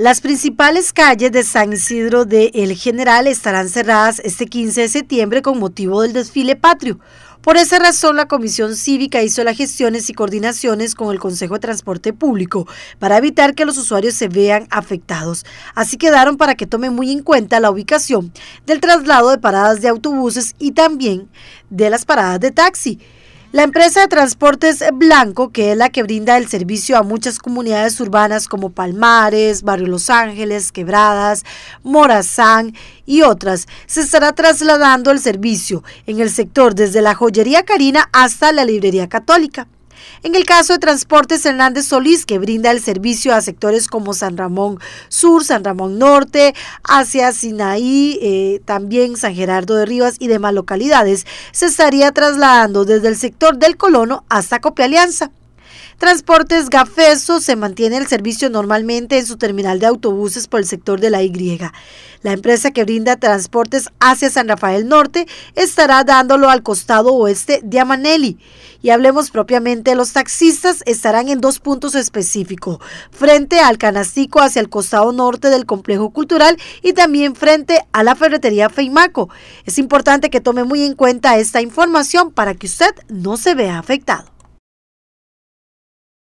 Las principales calles de San Isidro de El General estarán cerradas este 15 de septiembre con motivo del desfile patrio. Por esa razón, la Comisión Cívica hizo las gestiones y coordinaciones con el Consejo de Transporte Público para evitar que los usuarios se vean afectados. Así quedaron para que tomen muy en cuenta la ubicación del traslado de paradas de autobuses y también de las paradas de taxi. La empresa de transportes Blanco, que es la que brinda el servicio a muchas comunidades urbanas como Palmares, Barrio Los Ángeles, Quebradas, Morazán y otras, se estará trasladando el servicio en el sector desde la joyería Carina hasta la librería católica. En el caso de Transportes Hernández Solís, que brinda el servicio a sectores como San Ramón Sur, San Ramón Norte, hacia Sinaí, eh, también San Gerardo de Rivas y demás localidades, se estaría trasladando desde el sector del Colono hasta Alianza. Transportes Gafeso se mantiene el servicio normalmente en su terminal de autobuses por el sector de la Y. La empresa que brinda transportes hacia San Rafael Norte estará dándolo al costado oeste de Amanelli. Y hablemos propiamente, los taxistas estarán en dos puntos específicos, frente al canastico hacia el costado norte del complejo cultural y también frente a la ferretería Feimaco. Es importante que tome muy en cuenta esta información para que usted no se vea afectado.